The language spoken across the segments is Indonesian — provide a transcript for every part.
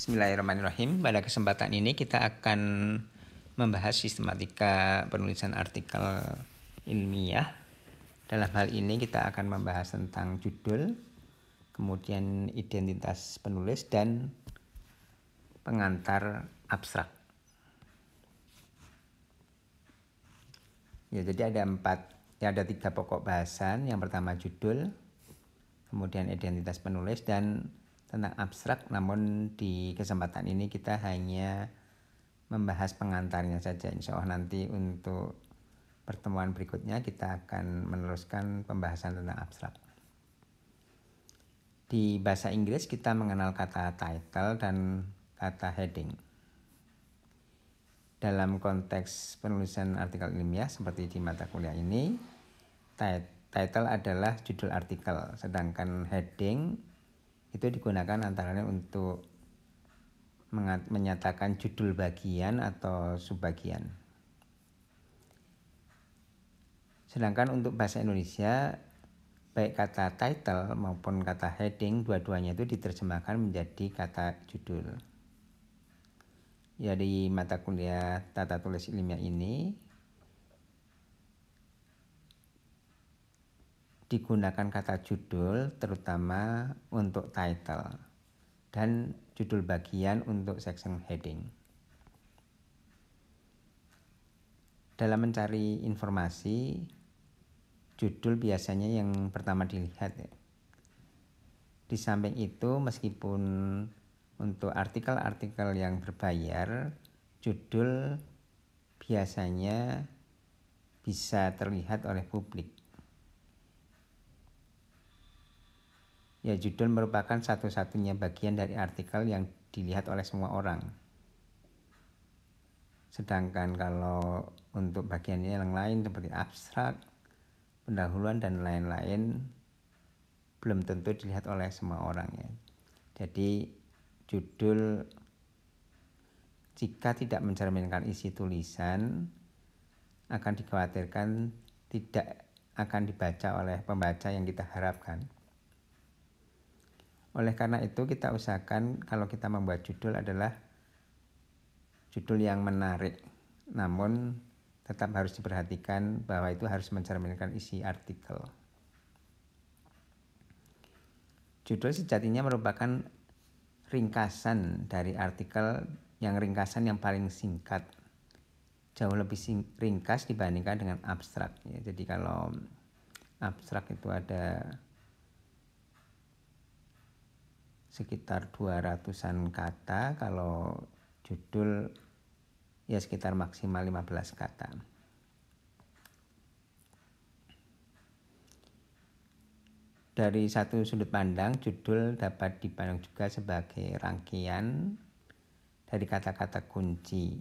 Bismillahirrahmanirrahim. Pada kesempatan ini kita akan membahas sistematika penulisan artikel ilmiah. Dalam hal ini kita akan membahas tentang judul, kemudian identitas penulis dan pengantar abstrak. Ya, jadi ada empat, ya ada tiga pokok bahasan. Yang pertama judul, kemudian identitas penulis dan tentang abstrak namun di kesempatan ini kita hanya membahas pengantarnya saja insya Allah nanti untuk pertemuan berikutnya kita akan meneruskan pembahasan tentang abstrak di bahasa Inggris kita mengenal kata title dan kata heading dalam konteks penulisan artikel ilmiah seperti di mata kuliah ini title adalah judul artikel sedangkan heading itu digunakan antara lain untuk menyatakan judul bagian atau subbagian. Sedangkan untuk bahasa Indonesia, baik kata title maupun kata heading, dua-duanya itu diterjemahkan menjadi kata judul. Jadi ya, mata kuliah tata tulis ilmiah ini, digunakan kata judul terutama untuk title dan judul bagian untuk section heading. Dalam mencari informasi, judul biasanya yang pertama dilihat. Ya. Di samping itu, meskipun untuk artikel-artikel yang berbayar, judul biasanya bisa terlihat oleh publik Ya, judul merupakan satu-satunya bagian dari artikel yang dilihat oleh semua orang. Sedangkan kalau untuk bagiannya yang lain seperti abstrak, pendahuluan dan lain-lain belum tentu dilihat oleh semua orang ya. Jadi judul jika tidak mencerminkan isi tulisan akan dikhawatirkan tidak akan dibaca oleh pembaca yang kita harapkan. Oleh karena itu kita usahakan kalau kita membuat judul adalah judul yang menarik. Namun tetap harus diperhatikan bahwa itu harus mencerminkan isi artikel. Judul sejatinya merupakan ringkasan dari artikel yang ringkasan yang paling singkat. Jauh lebih sing ringkas dibandingkan dengan abstrak. Ya, jadi kalau abstrak itu ada sekitar 200-an kata kalau judul ya sekitar maksimal 15 kata. Dari satu sudut pandang, judul dapat dipandang juga sebagai rangkaian dari kata-kata kunci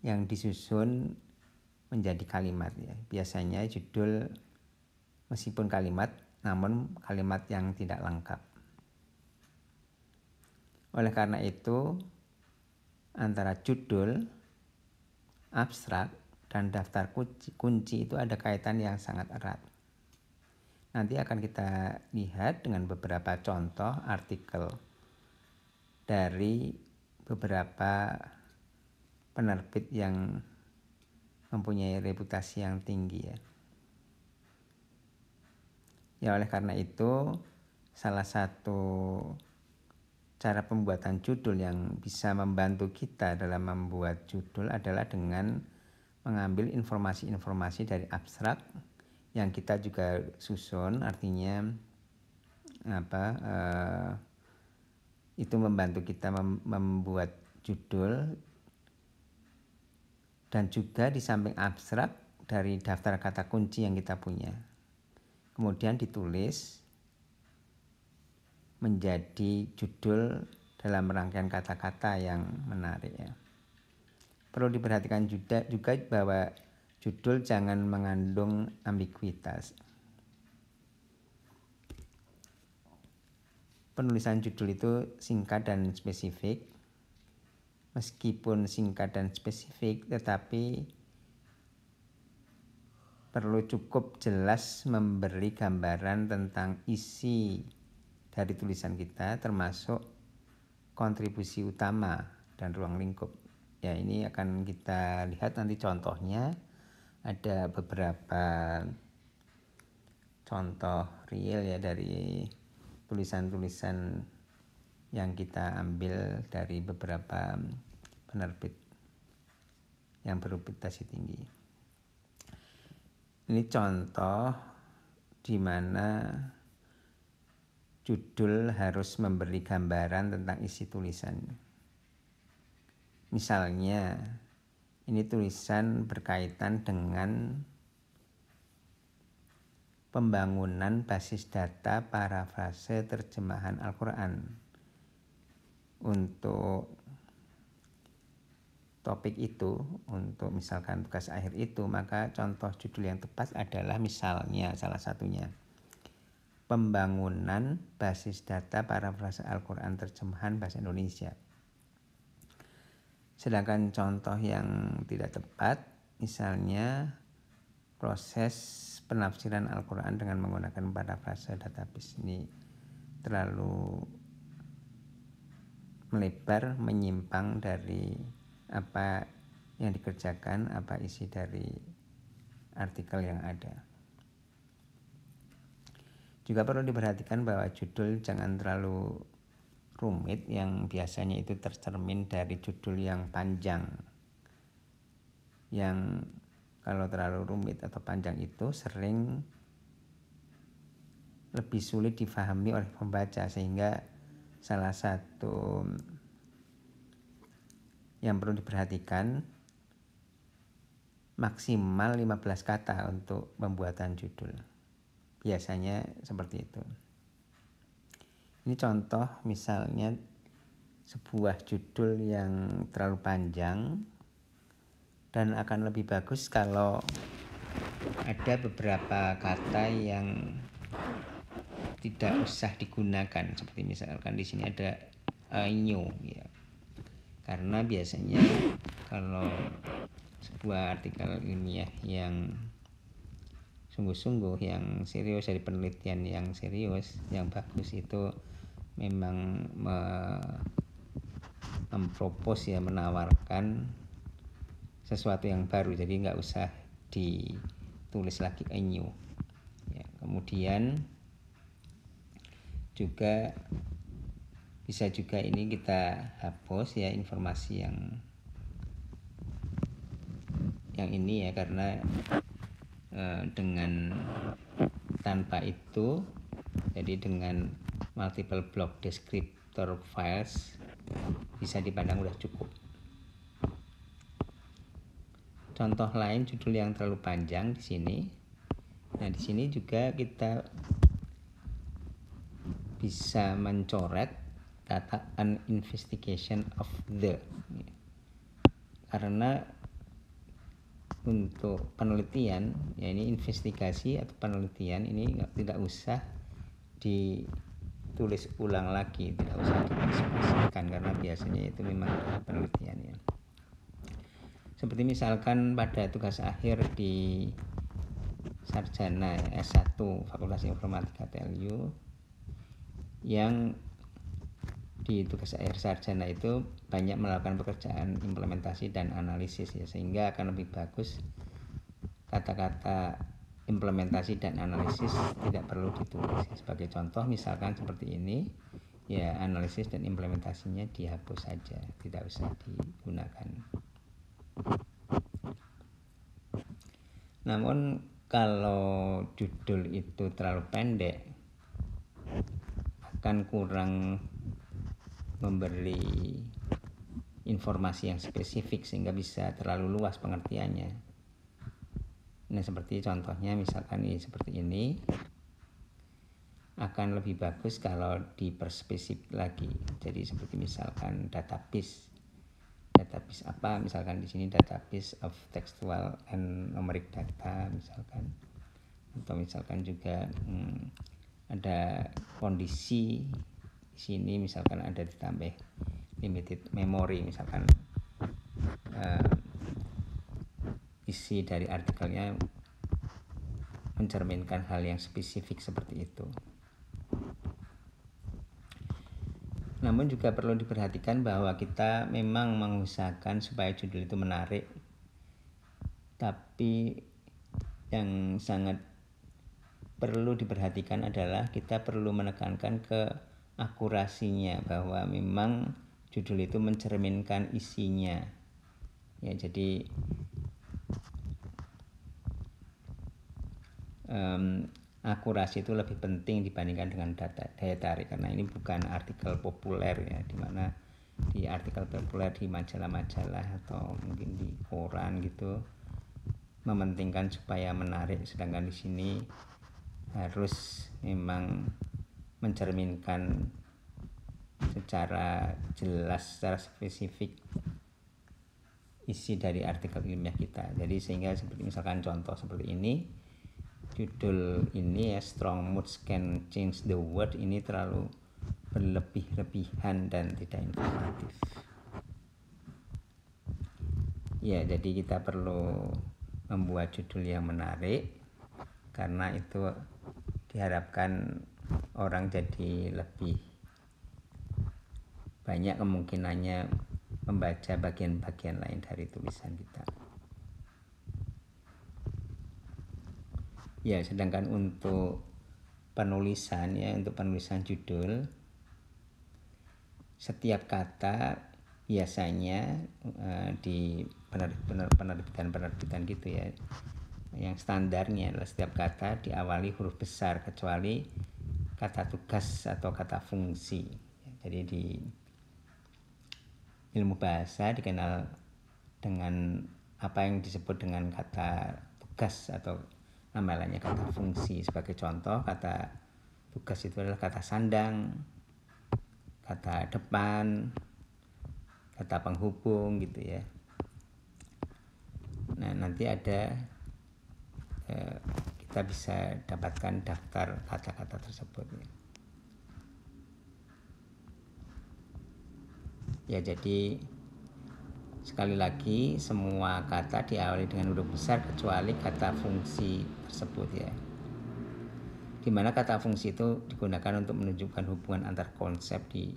yang disusun menjadi kalimat ya. Biasanya judul meskipun kalimat namun kalimat yang tidak lengkap. Oleh karena itu, antara judul, abstrak, dan daftar kunci, kunci itu ada kaitan yang sangat erat. Nanti akan kita lihat dengan beberapa contoh artikel dari beberapa penerbit yang mempunyai reputasi yang tinggi ya. Ya oleh karena itu salah satu cara pembuatan judul yang bisa membantu kita dalam membuat judul adalah dengan mengambil informasi-informasi dari abstrak yang kita juga susun artinya apa uh, itu membantu kita mem membuat judul dan juga di samping abstrak dari daftar kata kunci yang kita punya kemudian ditulis menjadi judul dalam rangkaian kata-kata yang menarik ya. Perlu diperhatikan juga, juga bahwa judul jangan mengandung ambiguitas. Penulisan judul itu singkat dan spesifik. Meskipun singkat dan spesifik, tetapi perlu cukup jelas memberi gambaran tentang isi dari tulisan kita termasuk kontribusi utama dan ruang lingkup. Ya, ini akan kita lihat nanti contohnya ada beberapa contoh real ya dari tulisan-tulisan yang kita ambil dari beberapa penerbit yang berubitasi tinggi. Ini contoh di mana judul harus memberi gambaran tentang isi tulisan. Misalnya, ini tulisan berkaitan dengan pembangunan basis data para parafrase terjemahan Al-Quran. Untuk topik itu, untuk misalkan tugas akhir itu, maka contoh judul yang tepat adalah misalnya salah satunya pembangunan basis data parafrase Al-Quran terjemahan bahasa Indonesia. Sedangkan contoh yang tidak tepat, misalnya proses penafsiran Al-Quran dengan menggunakan para frasa database ini terlalu melebar, menyimpang dari apa yang dikerjakan, apa isi dari artikel yang ada. Juga perlu diperhatikan bahwa judul jangan terlalu rumit yang biasanya itu tercermin dari judul yang panjang. Yang kalau terlalu rumit atau panjang itu sering lebih sulit difahami oleh pembaca sehingga salah satu yang perlu diperhatikan maksimal 15 kata untuk pembuatan judul biasanya seperti itu ini contoh misalnya sebuah judul yang terlalu panjang dan akan lebih bagus kalau ada beberapa kata yang tidak usah digunakan seperti misalkan di sini ada eh, new ya karena biasanya kalau sebuah artikel ilmiah yang sungguh-sungguh yang serius dari penelitian yang serius yang bagus itu memang me mempropos ya menawarkan sesuatu yang baru jadi nggak usah ditulis lagi a new ya, kemudian juga bisa juga ini kita hapus ya informasi yang yang ini ya karena Eh, dengan tanpa itu jadi dengan multiple block descriptor files bisa dipandang udah cukup contoh lain judul yang terlalu panjang di sini nah di sini juga kita bisa mencoret kata an investigation of the karena untuk penelitian ya ini investigasi atau penelitian ini tidak usah ditulis ulang lagi tidak usah diekspresikan karena biasanya itu memang penelitian ya seperti misalkan pada tugas akhir di sarjana S1 Fakultas Informatika TLU yang di tugas akhir sarjana itu banyak melakukan pekerjaan implementasi dan analisis ya sehingga akan lebih bagus kata-kata implementasi dan analisis tidak perlu ditulis ya. sebagai contoh misalkan seperti ini ya analisis dan implementasinya dihapus saja tidak usah digunakan namun kalau judul itu terlalu pendek akan kurang memberi informasi yang spesifik sehingga bisa terlalu luas pengertiannya. Nah, seperti contohnya misalkan ini seperti ini akan lebih bagus kalau diperspesifik lagi. Jadi seperti misalkan database database apa misalkan di sini database of textual and numeric data misalkan atau misalkan juga hmm, ada kondisi di sini misalkan ada ditambah limited memory misalkan uh, isi dari artikelnya mencerminkan hal yang spesifik seperti itu namun juga perlu diperhatikan bahwa kita memang mengusahakan supaya judul itu menarik tapi yang sangat perlu diperhatikan adalah kita perlu menekankan ke akurasinya bahwa memang judul itu mencerminkan isinya ya jadi um, akurasi itu lebih penting dibandingkan dengan data daya tarik karena ini bukan artikel populer ya mana di artikel populer di majalah-majalah atau mungkin di koran gitu mementingkan supaya menarik sedangkan di sini harus memang mencerminkan secara jelas, secara spesifik isi dari artikel ilmiah kita. Jadi sehingga seperti misalkan contoh seperti ini, judul ini ya strong moods can change the world ini terlalu berlebih-lebihan dan tidak informatif. Ya, jadi kita perlu membuat judul yang menarik karena itu diharapkan orang jadi lebih banyak kemungkinannya membaca bagian-bagian lain dari tulisan kita. Ya, sedangkan untuk penulisan ya, untuk penulisan judul setiap kata biasanya uh, di penerbitan penerbitan penerbitan gitu ya yang standarnya adalah setiap kata diawali huruf besar kecuali kata tugas atau kata fungsi. Jadi di ilmu bahasa dikenal dengan apa yang disebut dengan kata tugas atau amalannya kata fungsi. Sebagai contoh, kata tugas itu adalah kata sandang, kata depan, kata penghubung gitu ya. Nah, nanti ada Eh, kita bisa dapatkan daftar kata-kata tersebut ya jadi sekali lagi semua kata diawali dengan huruf besar kecuali kata fungsi tersebut ya dimana kata fungsi itu digunakan untuk menunjukkan hubungan antar konsep di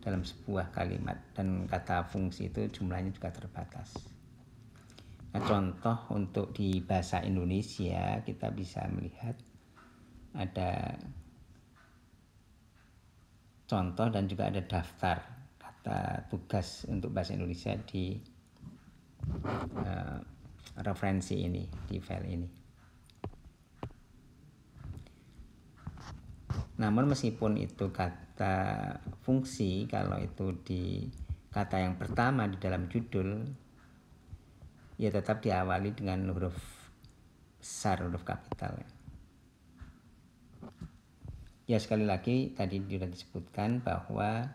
dalam sebuah kalimat dan kata fungsi itu jumlahnya juga terbatas. Nah, contoh untuk di bahasa Indonesia kita bisa melihat ada contoh dan juga ada daftar kata tugas untuk bahasa Indonesia di uh, referensi ini di file ini. Namun meskipun itu kata fungsi kalau itu di kata yang pertama di dalam judul ya tetap diawali dengan huruf besar huruf kapital ya. sekali lagi tadi sudah disebutkan bahwa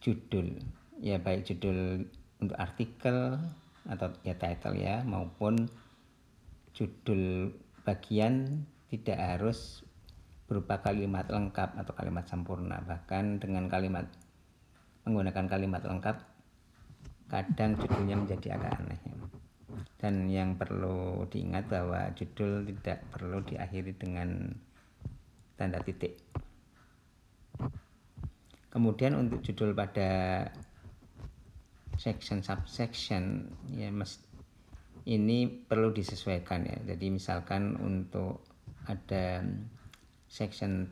judul ya baik judul untuk artikel atau ya title ya maupun judul bagian tidak harus berupa kalimat lengkap atau kalimat sempurna bahkan dengan kalimat menggunakan kalimat lengkap kadang judulnya menjadi agak aneh dan yang perlu diingat bahwa judul tidak perlu diakhiri dengan tanda titik kemudian untuk judul pada section subsection ya mes, ini perlu disesuaikan ya jadi misalkan untuk ada section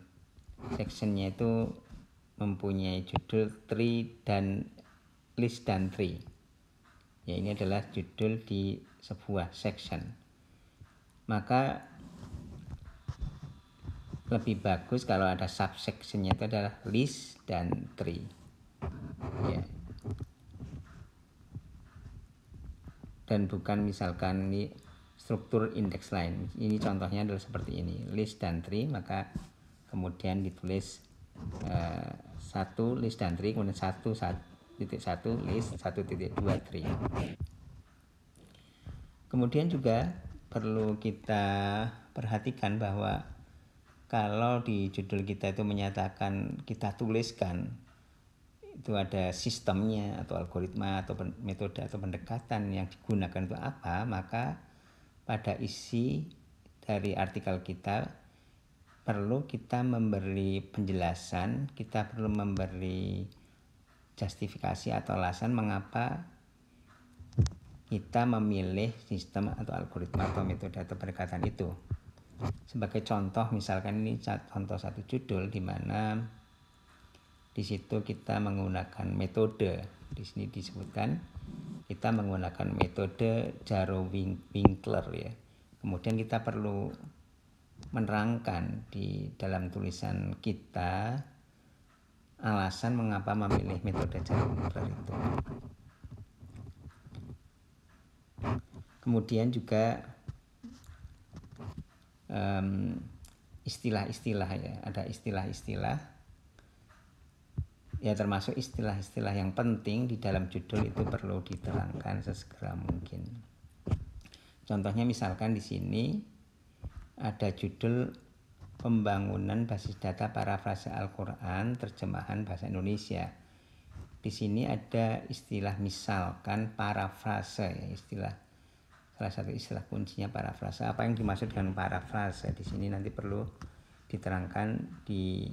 sectionnya itu mempunyai judul tree dan List dan Tri. Ya, ini adalah judul di sebuah section. Maka lebih bagus kalau ada subsectionnya itu adalah list dan tree. Ya. Dan bukan misalkan ini struktur indeks lain. Ini contohnya adalah seperti ini, list dan tree, maka kemudian ditulis eh, satu list dan tree, kemudian satu, satu 1.1 list Kemudian juga perlu kita perhatikan bahwa kalau di judul kita itu menyatakan kita tuliskan itu ada sistemnya atau algoritma atau metode atau pendekatan yang digunakan itu apa, maka pada isi dari artikel kita perlu kita memberi penjelasan, kita perlu memberi justifikasi atau alasan mengapa kita memilih sistem atau algoritma atau metode atau pendekatan itu. Sebagai contoh, misalkan ini contoh satu judul di mana di situ kita menggunakan metode. Di sini disebutkan kita menggunakan metode Jarrow-Winkler ya. Kemudian kita perlu menerangkan di dalam tulisan kita alasan mengapa memilih metode jalur itu. Kemudian juga istilah-istilah um, ya, ada istilah-istilah ya termasuk istilah-istilah yang penting di dalam judul itu perlu diterangkan sesegera mungkin. Contohnya misalkan di sini ada judul pembangunan basis data parafrase Al-Quran terjemahan bahasa Indonesia. Di sini ada istilah misalkan parafrase ya istilah salah satu istilah kuncinya parafrase. Apa yang dimaksud dengan parafrase di sini nanti perlu diterangkan di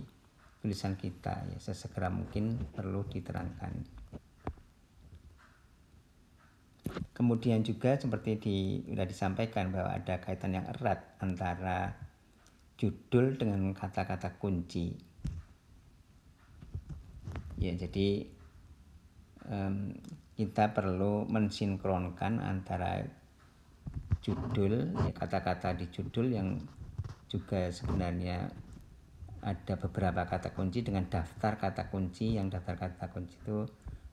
tulisan kita ya sesegera mungkin perlu diterangkan. Kemudian juga seperti di, sudah disampaikan bahwa ada kaitan yang erat antara judul dengan kata-kata kunci ya jadi um, kita perlu mensinkronkan antara judul ya, kata-kata ya, kata -kata di judul yang juga sebenarnya ada beberapa kata kunci dengan daftar kata kunci yang daftar kata kunci itu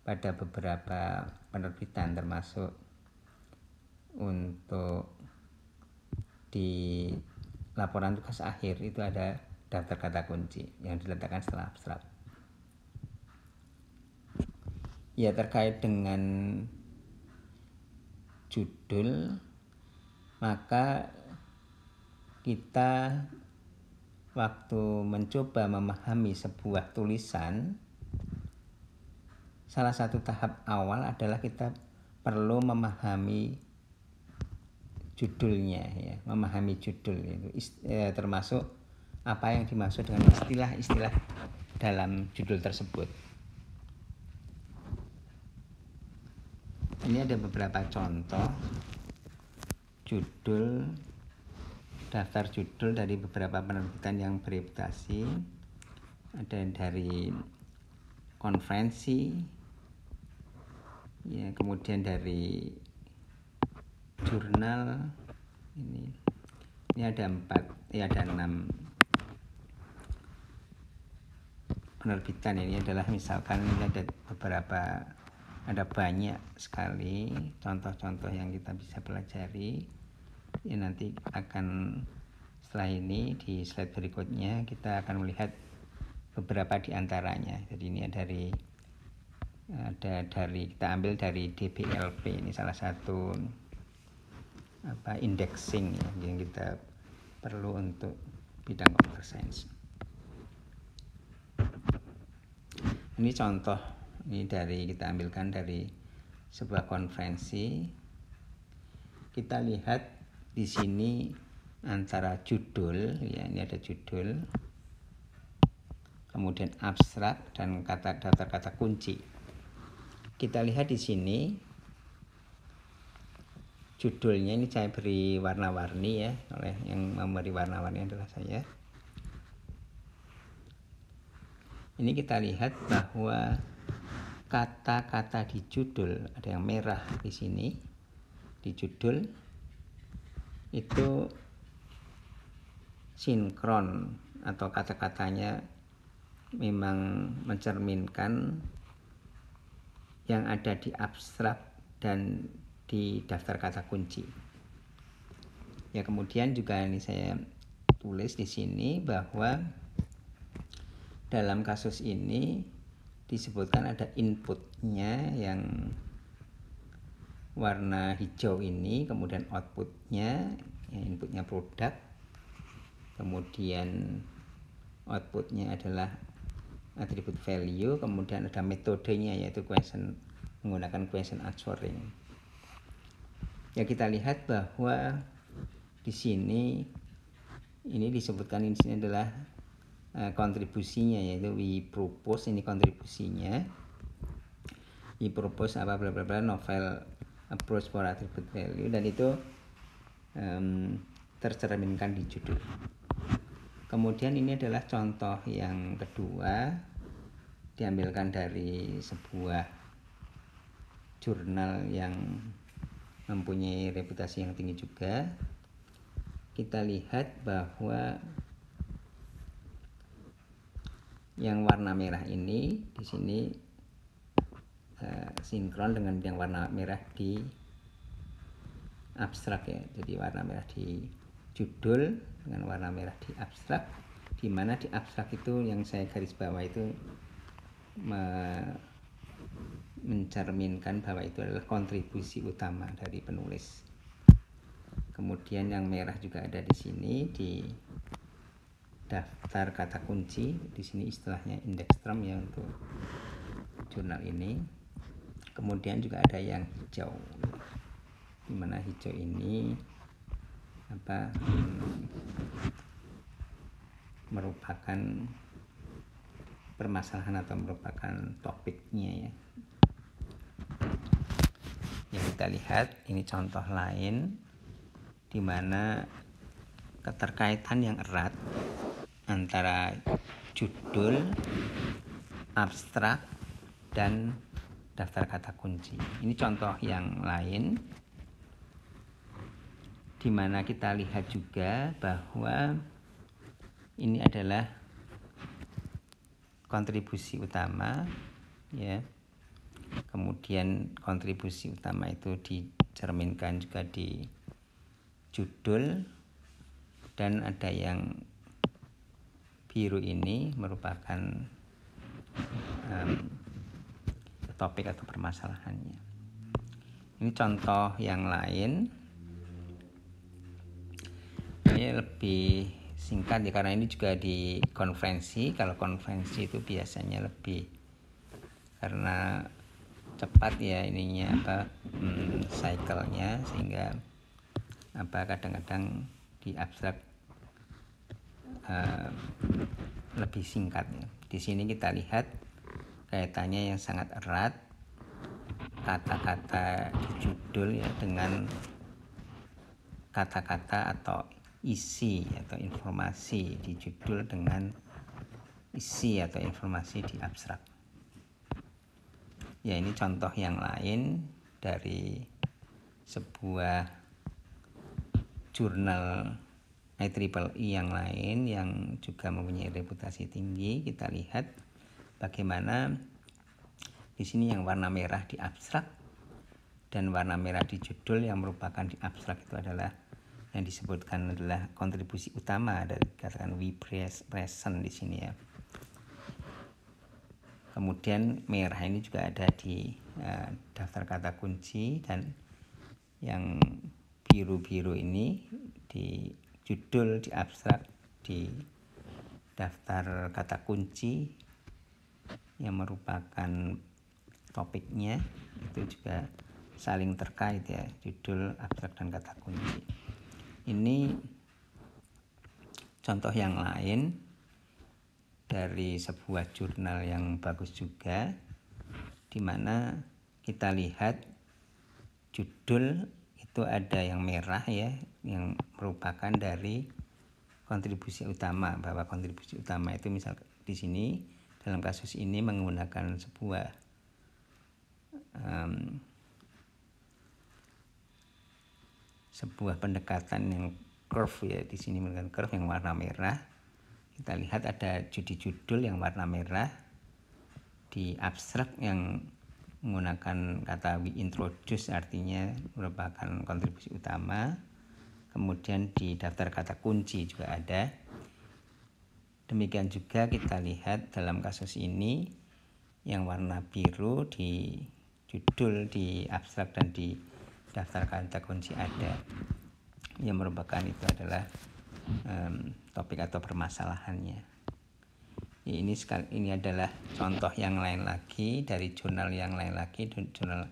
pada beberapa penerbitan termasuk untuk di laporan tugas akhir itu ada daftar kata kunci yang diletakkan setelah abstrak. Ya terkait dengan judul maka kita waktu mencoba memahami sebuah tulisan salah satu tahap awal adalah kita perlu memahami judulnya ya memahami judul itu ya, termasuk apa yang dimaksud dengan istilah-istilah dalam judul tersebut ini ada beberapa contoh judul daftar judul dari beberapa penerbitan yang bereputasi ada dari konferensi ya kemudian dari jurnal ini ini ada empat ya ada enam penerbitan ini adalah misalkan ini ada beberapa ada banyak sekali contoh-contoh yang kita bisa pelajari Ini ya, nanti akan setelah ini di slide berikutnya kita akan melihat beberapa diantaranya. jadi ini ada dari ada dari kita ambil dari DBLP ini salah satu apa indexing ya, yang kita perlu untuk bidang computer science. Ini contoh ini dari kita ambilkan dari sebuah konferensi. Kita lihat di sini antara judul ya ini ada judul kemudian abstrak dan kata daftar kata kunci. Kita lihat di sini judulnya ini saya beri warna-warni ya oleh yang memberi warna-warni adalah saya ini kita lihat bahwa kata-kata di judul ada yang merah di sini di judul itu sinkron atau kata-katanya memang mencerminkan yang ada di abstrak dan di daftar kata kunci. Ya, kemudian juga ini saya tulis di sini bahwa dalam kasus ini disebutkan ada inputnya yang warna hijau ini kemudian outputnya ya, inputnya produk kemudian outputnya adalah atribut value kemudian ada metodenya yaitu question menggunakan question answering ya kita lihat bahwa di sini ini disebutkan di sini adalah eh, kontribusinya yaitu we propose ini kontribusinya we propose apa bla bla bla novel approach for attribute value dan itu um, tercerminkan di judul kemudian ini adalah contoh yang kedua diambilkan dari sebuah jurnal yang mempunyai reputasi yang tinggi juga kita lihat bahwa yang warna merah ini di sini uh, sinkron dengan yang warna merah di abstrak ya jadi warna merah di judul dengan warna merah di abstrak di mana di abstrak itu yang saya garis bawah itu mencerminkan bahwa itu adalah kontribusi utama dari penulis. Kemudian yang merah juga ada di sini di daftar kata kunci. Di sini istilahnya indeks term ya untuk jurnal ini. Kemudian juga ada yang hijau. Di mana hijau ini apa hmm, merupakan permasalahan atau merupakan topiknya ya ya kita lihat ini contoh lain di mana keterkaitan yang erat antara judul abstrak dan daftar kata kunci ini contoh yang lain di mana kita lihat juga bahwa ini adalah kontribusi utama ya kemudian kontribusi utama itu dicerminkan juga di judul dan ada yang biru ini merupakan um, topik atau permasalahannya ini contoh yang lain ini lebih singkat ya karena ini juga di konferensi kalau konferensi itu biasanya lebih karena cepat ya ininya apa hmm, cyclenya sehingga apa kadang-kadang di abstrak uh, eh, lebih singkat ya. Di sini kita lihat kaitannya yang sangat erat kata-kata judul ya dengan kata-kata atau isi atau informasi di judul dengan isi atau informasi di abstrak ya ini contoh yang lain dari sebuah jurnal IEEE e yang lain yang juga mempunyai reputasi tinggi kita lihat bagaimana di sini yang warna merah di abstrak dan warna merah di judul yang merupakan di abstrak itu adalah yang disebutkan adalah kontribusi utama dari katakan we present di sini ya kemudian merah ini juga ada di uh, daftar kata kunci dan yang biru-biru ini di judul di abstrak di daftar kata kunci yang merupakan topiknya itu juga saling terkait ya judul abstrak dan kata kunci ini contoh yang lain dari sebuah jurnal yang bagus juga di mana kita lihat judul itu ada yang merah ya yang merupakan dari kontribusi utama bahwa kontribusi utama itu misal di sini dalam kasus ini menggunakan sebuah um, sebuah pendekatan yang curve ya di sini menggunakan curve yang warna merah kita lihat ada judi judul yang warna merah di abstrak yang menggunakan kata we introduce artinya merupakan kontribusi utama kemudian di daftar kata kunci juga ada demikian juga kita lihat dalam kasus ini yang warna biru di judul di abstrak dan di daftar kata kunci ada yang merupakan itu adalah um, topik atau permasalahannya. Ya, ini sekali ini adalah contoh yang lain lagi dari jurnal yang lain lagi jurnal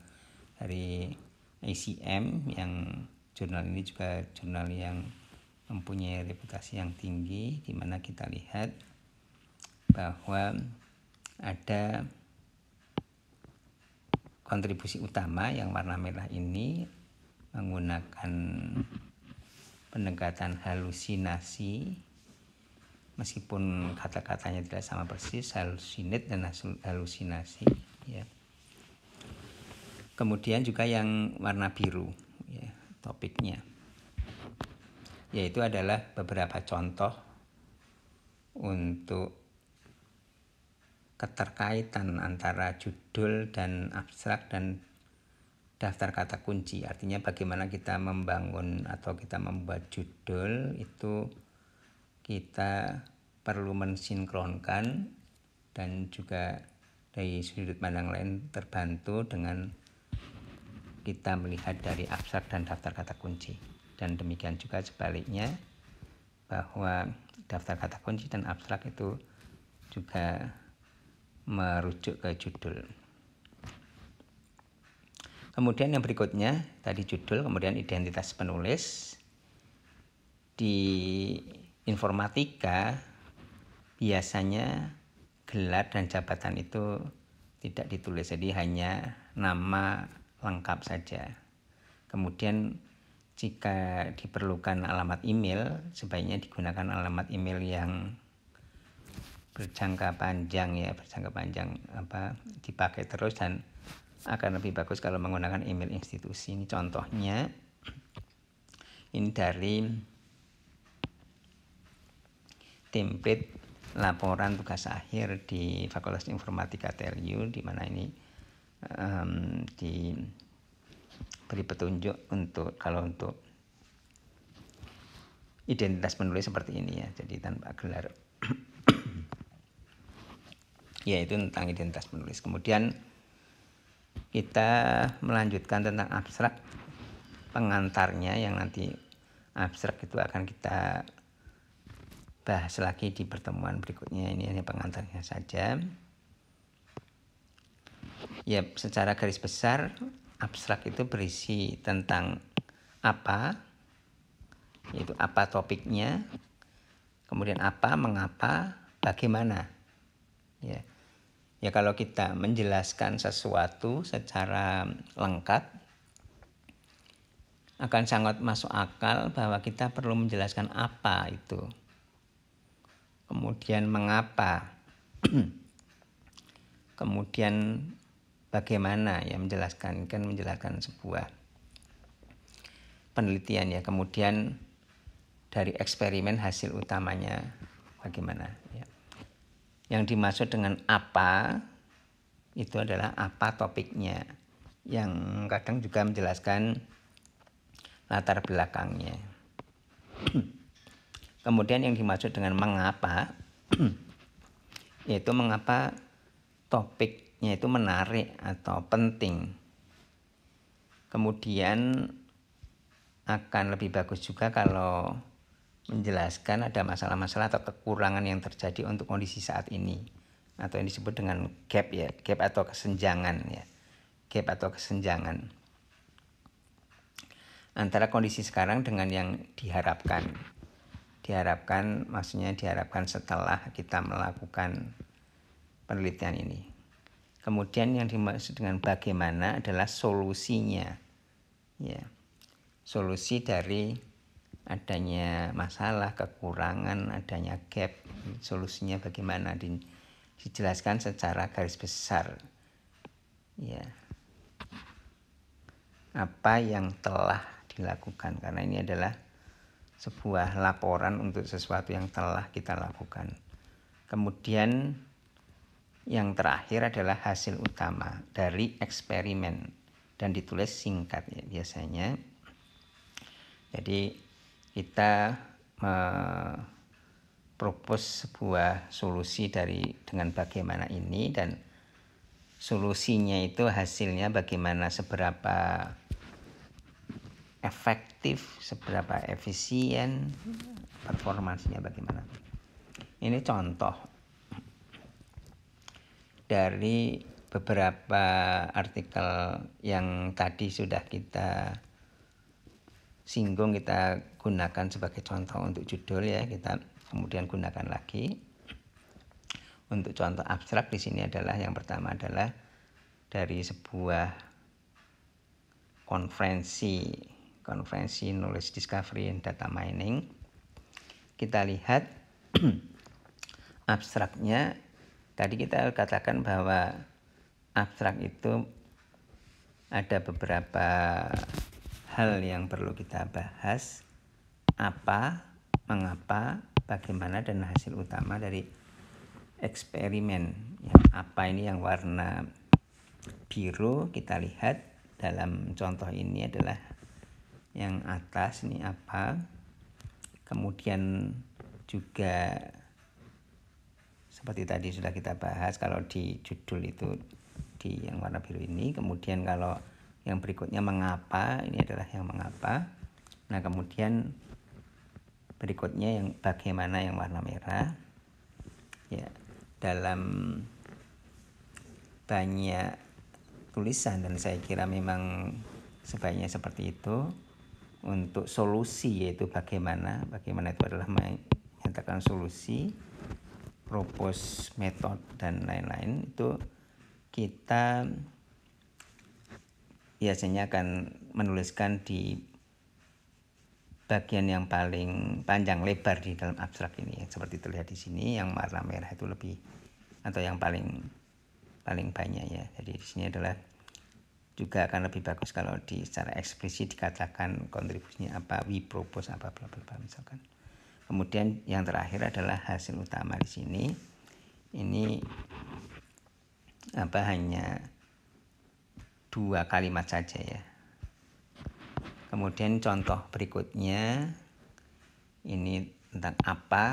dari ACM yang jurnal ini juga jurnal yang mempunyai reputasi yang tinggi di mana kita lihat bahwa ada kontribusi utama yang warna merah ini menggunakan pendekatan halusinasi meskipun kata-katanya tidak sama persis halusinit dan halusinasi ya kemudian juga yang warna biru ya topiknya yaitu adalah beberapa contoh untuk keterkaitan antara judul dan abstrak dan daftar kata kunci artinya bagaimana kita membangun atau kita membuat judul itu kita perlu mensinkronkan dan juga dari sudut pandang lain terbantu dengan kita melihat dari abstrak dan daftar kata kunci dan demikian juga sebaliknya bahwa daftar kata kunci dan abstrak itu juga merujuk ke judul Kemudian yang berikutnya tadi judul, kemudian identitas penulis. Di informatika biasanya gelar dan jabatan itu tidak ditulis, jadi hanya nama lengkap saja. Kemudian jika diperlukan alamat email, sebaiknya digunakan alamat email yang berjangka panjang ya, berjangka panjang apa dipakai terus dan akan lebih bagus kalau menggunakan email institusi. Ini contohnya. Ini dari template laporan tugas akhir di Fakultas Informatika TLU di mana ini um, diberi petunjuk untuk kalau untuk identitas penulis seperti ini ya jadi tanpa gelar yaitu tentang identitas penulis kemudian kita melanjutkan tentang abstrak pengantarnya yang nanti abstrak itu akan kita bahas lagi di pertemuan berikutnya ini hanya pengantarnya saja ya secara garis besar abstrak itu berisi tentang apa yaitu apa topiknya kemudian apa mengapa bagaimana ya Ya kalau kita menjelaskan sesuatu secara lengkap akan sangat masuk akal bahwa kita perlu menjelaskan apa itu. Kemudian mengapa? Kemudian bagaimana ya menjelaskan kan menjelaskan sebuah penelitian ya kemudian dari eksperimen hasil utamanya bagaimana yang dimaksud dengan apa itu adalah apa topiknya yang kadang juga menjelaskan latar belakangnya. Kemudian yang dimaksud dengan mengapa yaitu mengapa topiknya itu menarik atau penting. Kemudian akan lebih bagus juga kalau menjelaskan ada masalah-masalah atau kekurangan yang terjadi untuk kondisi saat ini atau yang disebut dengan gap ya gap atau kesenjangan ya gap atau kesenjangan antara kondisi sekarang dengan yang diharapkan diharapkan maksudnya diharapkan setelah kita melakukan penelitian ini kemudian yang dimaksud dengan bagaimana adalah solusinya ya solusi dari adanya masalah, kekurangan, adanya gap, solusinya bagaimana di, dijelaskan secara garis besar. Ya. Apa yang telah dilakukan karena ini adalah sebuah laporan untuk sesuatu yang telah kita lakukan. Kemudian yang terakhir adalah hasil utama dari eksperimen dan ditulis singkat ya biasanya. Jadi kita propose sebuah solusi dari dengan bagaimana ini dan solusinya itu hasilnya bagaimana seberapa efektif, seberapa efisien performansinya bagaimana. Ini contoh dari beberapa artikel yang tadi sudah kita singgung kita gunakan sebagai contoh untuk judul ya kita kemudian gunakan lagi untuk contoh abstrak di sini adalah yang pertama adalah dari sebuah konferensi konferensi knowledge discovery and data mining kita lihat abstraknya tadi kita katakan bahwa abstrak itu ada beberapa hal yang perlu kita bahas apa, mengapa, bagaimana dan hasil utama dari eksperimen. Ya, apa ini yang warna biru kita lihat dalam contoh ini adalah yang atas ini apa. Kemudian juga seperti tadi sudah kita bahas kalau di judul itu di yang warna biru ini. Kemudian kalau yang berikutnya mengapa ini adalah yang mengapa nah kemudian berikutnya yang bagaimana yang warna merah ya dalam banyak tulisan dan saya kira memang sebaiknya seperti itu untuk solusi yaitu bagaimana bagaimana itu adalah menyatakan solusi propose metode dan lain-lain itu kita biasanya akan menuliskan di bagian yang paling panjang lebar di dalam abstrak ini seperti terlihat di sini yang warna merah itu lebih atau yang paling paling banyak ya jadi di sini adalah juga akan lebih bagus kalau di secara eksplisit dikatakan kontribusinya apa we propose apa bla bla bla misalkan kemudian yang terakhir adalah hasil utama di sini ini apa hanya dua kalimat saja ya. Kemudian contoh berikutnya ini tentang apa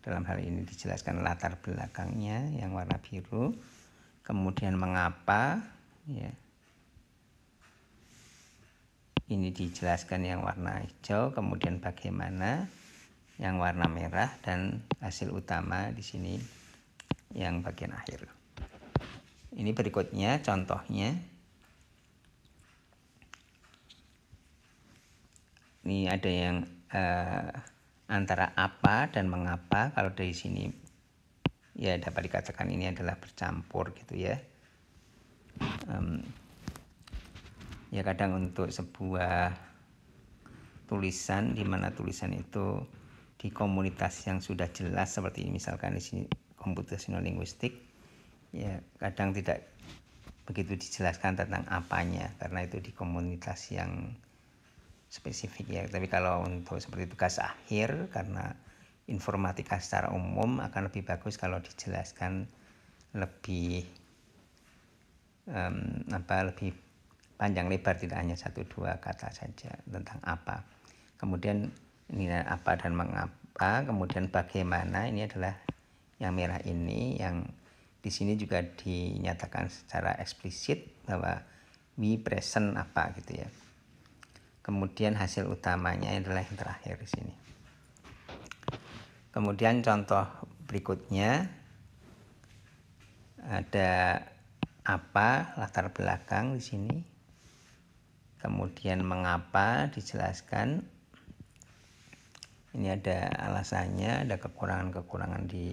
dalam hal ini dijelaskan latar belakangnya yang warna biru kemudian mengapa ya ini dijelaskan yang warna hijau kemudian bagaimana yang warna merah dan hasil utama di sini yang bagian akhir ini berikutnya contohnya ini ada yang eh, antara apa dan mengapa kalau dari sini ya dapat dikatakan ini adalah bercampur gitu ya um, ya kadang untuk sebuah tulisan di mana tulisan itu di komunitas yang sudah jelas seperti ini misalkan di sini computational linguistik ya kadang tidak begitu dijelaskan tentang apanya karena itu di komunitas yang spesifik ya tapi kalau untuk seperti tugas akhir karena informatika secara umum akan lebih bagus kalau dijelaskan lebih um, apa lebih panjang lebar tidak hanya satu dua kata saja tentang apa kemudian ini apa dan mengapa kemudian bagaimana ini adalah yang merah ini yang di sini juga dinyatakan secara eksplisit bahwa we present apa gitu ya kemudian hasil utamanya adalah yang terakhir di sini kemudian contoh berikutnya ada apa latar belakang di sini kemudian mengapa dijelaskan ini ada alasannya ada kekurangan-kekurangan di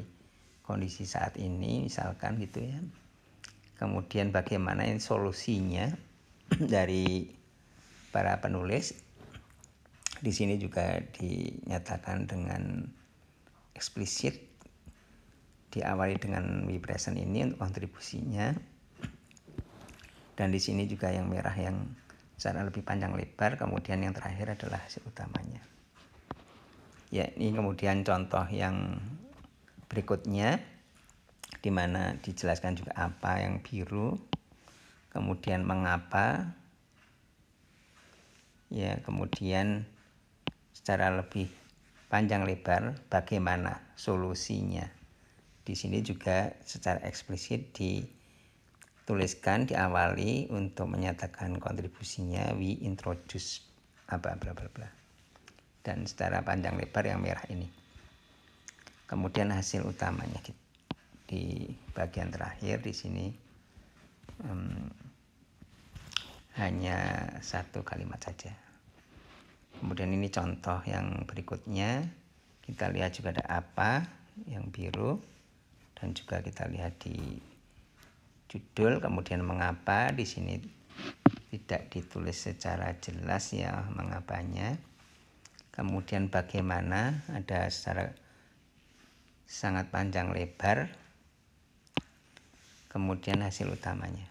kondisi saat ini misalkan gitu ya kemudian bagaimana ini solusinya dari para penulis di sini juga dinyatakan dengan eksplisit diawali dengan we ini untuk kontribusinya dan di sini juga yang merah yang secara lebih panjang lebar kemudian yang terakhir adalah hasil utamanya ya ini kemudian contoh yang berikutnya di mana dijelaskan juga apa yang biru kemudian mengapa ya kemudian secara lebih panjang lebar bagaimana solusinya. Di sini juga secara eksplisit dituliskan diawali untuk menyatakan kontribusinya we introduce apa bla bla bla. Dan secara panjang lebar yang merah ini. Kemudian hasil utamanya di bagian terakhir di sini hmm, hanya satu kalimat saja kemudian ini contoh yang berikutnya kita lihat juga ada apa yang biru dan juga kita lihat di judul kemudian mengapa di sini tidak ditulis secara jelas ya mengapanya kemudian bagaimana ada secara sangat panjang lebar kemudian hasil utamanya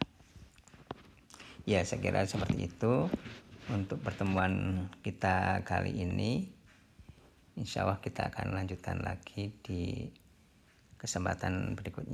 ya saya kira seperti itu untuk pertemuan kita kali ini. Insya Allah kita akan lanjutkan lagi di kesempatan berikutnya.